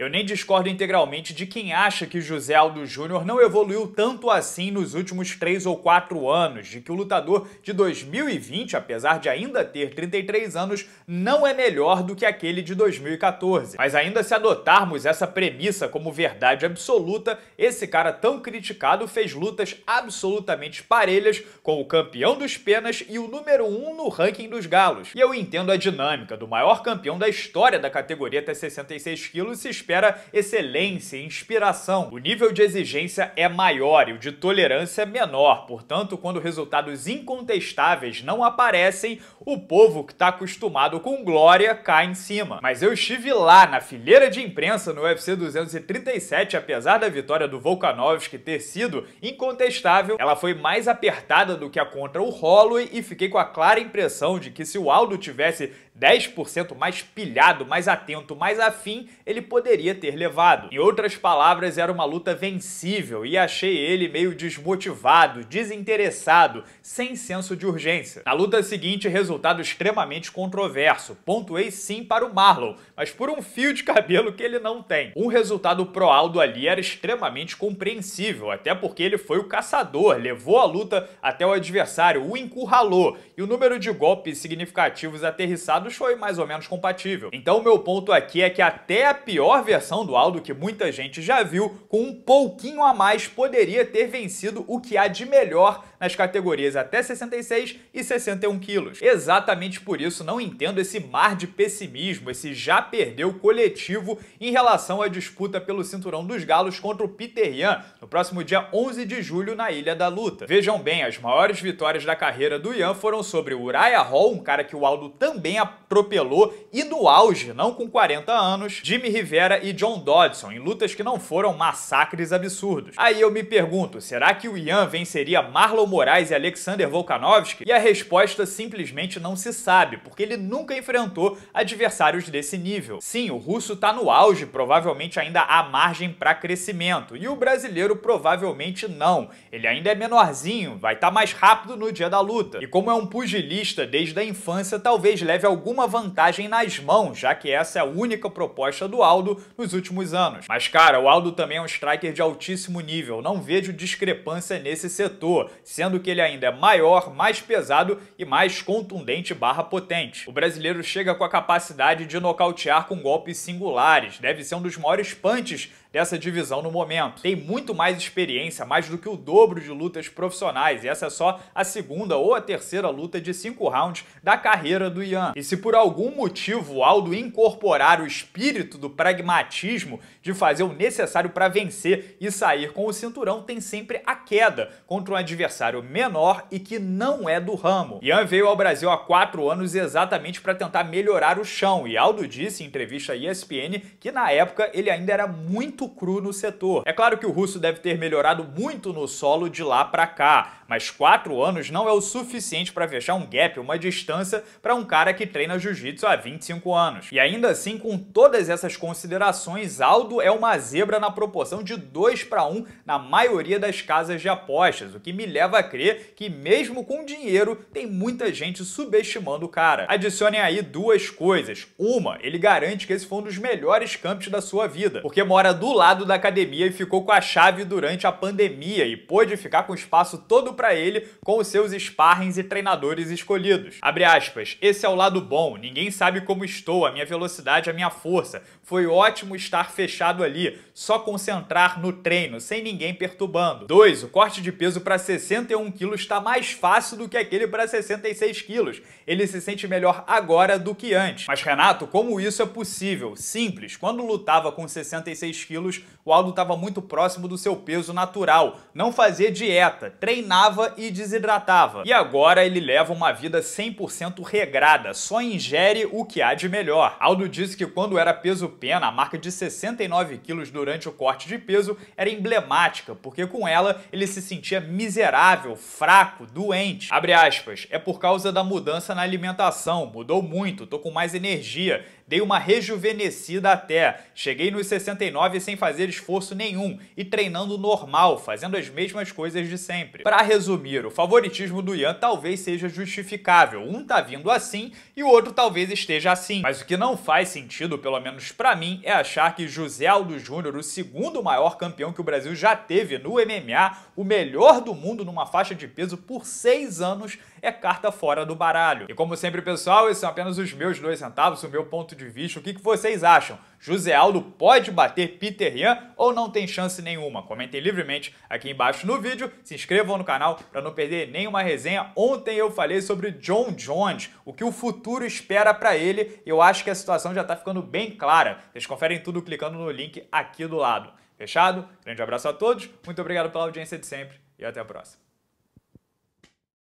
Eu nem discordo integralmente de quem acha que José Aldo Júnior não evoluiu tanto assim nos últimos 3 ou 4 anos, de que o lutador de 2020, apesar de ainda ter 33 anos, não é melhor do que aquele de 2014. Mas ainda se adotarmos essa premissa como verdade absoluta, esse cara tão criticado fez lutas absolutamente parelhas com o campeão dos penas e o número 1 um no ranking dos galos. E eu entendo a dinâmica do maior campeão da história da categoria até 66 quilos se espera excelência inspiração. O nível de exigência é maior e o de tolerância é menor, portanto, quando resultados incontestáveis não aparecem, o povo que está acostumado com glória cai em cima. Mas eu estive lá na fileira de imprensa no UFC 237, apesar da vitória do Volkanovski ter sido incontestável, ela foi mais apertada do que a contra o Holloway e fiquei com a clara impressão de que se o Aldo tivesse 10% mais pilhado, mais atento, mais afim, ele poderia poderia ter levado. Em outras palavras, era uma luta vencível e achei ele meio desmotivado, desinteressado, sem senso de urgência. Na luta seguinte, resultado extremamente controverso. Pontuei sim para o Marlon, mas por um fio de cabelo que ele não tem. Um resultado pro Aldo ali era extremamente compreensível, até porque ele foi o caçador, levou a luta até o adversário, o encurralou, e o número de golpes significativos aterrissados foi mais ou menos compatível. Então o meu ponto aqui é que até a pior versão do Aldo que muita gente já viu, com um pouquinho a mais poderia ter vencido o que há de melhor nas categorias até 66 e 61 quilos. Exatamente por isso não entendo esse mar de pessimismo, esse já perdeu coletivo em relação à disputa pelo cinturão dos galos contra o Peter Ian no próximo dia 11 de julho na Ilha da Luta. Vejam bem, as maiores vitórias da carreira do Ian foram sobre Uriah Hall, um cara que o Aldo também atropelou e no auge, não com 40 anos, Jimmy Rivera e John Dodson, em lutas que não foram massacres absurdos. Aí eu me pergunto, será que o Ian venceria Marlon Moraes e Alexander Volkanovski? E a resposta simplesmente não se sabe, porque ele nunca enfrentou adversários desse nível. Sim, o russo tá no auge, provavelmente ainda há margem para crescimento, e o brasileiro provavelmente não. Ele ainda é menorzinho, vai estar tá mais rápido no dia da luta. E como é um pugilista desde a infância, talvez leve alguma vantagem nas mãos, já que essa é a única proposta do Aldo nos últimos anos. Mas cara, o Aldo também é um striker de altíssimo nível, não vejo discrepância nesse setor. Se sendo que ele ainda é maior, mais pesado e mais contundente barra potente. O brasileiro chega com a capacidade de nocautear com golpes singulares, deve ser um dos maiores punches dessa divisão no momento. Tem muito mais experiência, mais do que o dobro de lutas profissionais, e essa é só a segunda ou a terceira luta de cinco rounds da carreira do Ian. E se por algum motivo Aldo incorporar o espírito do pragmatismo de fazer o necessário para vencer e sair com o cinturão, tem sempre a queda contra um adversário menor e que não é do ramo. Ian veio ao Brasil há quatro anos exatamente para tentar melhorar o chão, e Aldo disse em entrevista à ESPN que na época ele ainda era muito muito cru no setor. É claro que o russo deve ter melhorado muito no solo de lá para cá, mas quatro anos não é o suficiente para fechar um gap, uma distância, para um cara que treina jiu-jitsu há 25 anos. E ainda assim, com todas essas considerações, Aldo é uma zebra na proporção de 2 para 1 na maioria das casas de apostas, o que me leva a crer que, mesmo com dinheiro, tem muita gente subestimando o cara. Adicionem aí duas coisas. Uma, ele garante que esse foi um dos melhores campos da sua vida, porque mora do do lado da academia e ficou com a chave durante a pandemia e pôde ficar com o espaço todo para ele com os seus sparrings e treinadores escolhidos. Abre aspas, esse é o lado bom, ninguém sabe como estou, a minha velocidade, a minha força. Foi ótimo estar fechado ali, só concentrar no treino, sem ninguém perturbando. 2. O corte de peso para 61 quilos está mais fácil do que aquele para 66 quilos. Ele se sente melhor agora do que antes. Mas Renato, como isso é possível? Simples. Quando lutava com 66 quilos quilos, o Aldo estava muito próximo do seu peso natural, não fazia dieta, treinava e desidratava. E agora ele leva uma vida 100% regrada, só ingere o que há de melhor. Aldo disse que quando era peso pena, a marca de 69 quilos durante o corte de peso era emblemática, porque com ela ele se sentia miserável, fraco, doente. Abre aspas, é por causa da mudança na alimentação, mudou muito, tô com mais energia, Dei uma rejuvenescida até. Cheguei nos 69 sem fazer esforço nenhum e treinando normal, fazendo as mesmas coisas de sempre. Para resumir, o favoritismo do Ian talvez seja justificável. Um tá vindo assim e o outro talvez esteja assim. Mas o que não faz sentido, pelo menos para mim, é achar que José Aldo Júnior, o segundo maior campeão que o Brasil já teve no MMA, o melhor do mundo numa faixa de peso por seis anos, é carta fora do baralho. E como sempre, pessoal, esses são apenas os meus dois centavos, o meu ponto de de vista. O que, que vocês acham? José Aldo pode bater Peter Yan ou não tem chance nenhuma? Comentem livremente aqui embaixo no vídeo, se inscrevam no canal para não perder nenhuma resenha. Ontem eu falei sobre John Jones, o que o futuro espera para ele. Eu acho que a situação já está ficando bem clara. Vocês conferem tudo clicando no link aqui do lado. Fechado? Grande abraço a todos, muito obrigado pela audiência de sempre e até a próxima.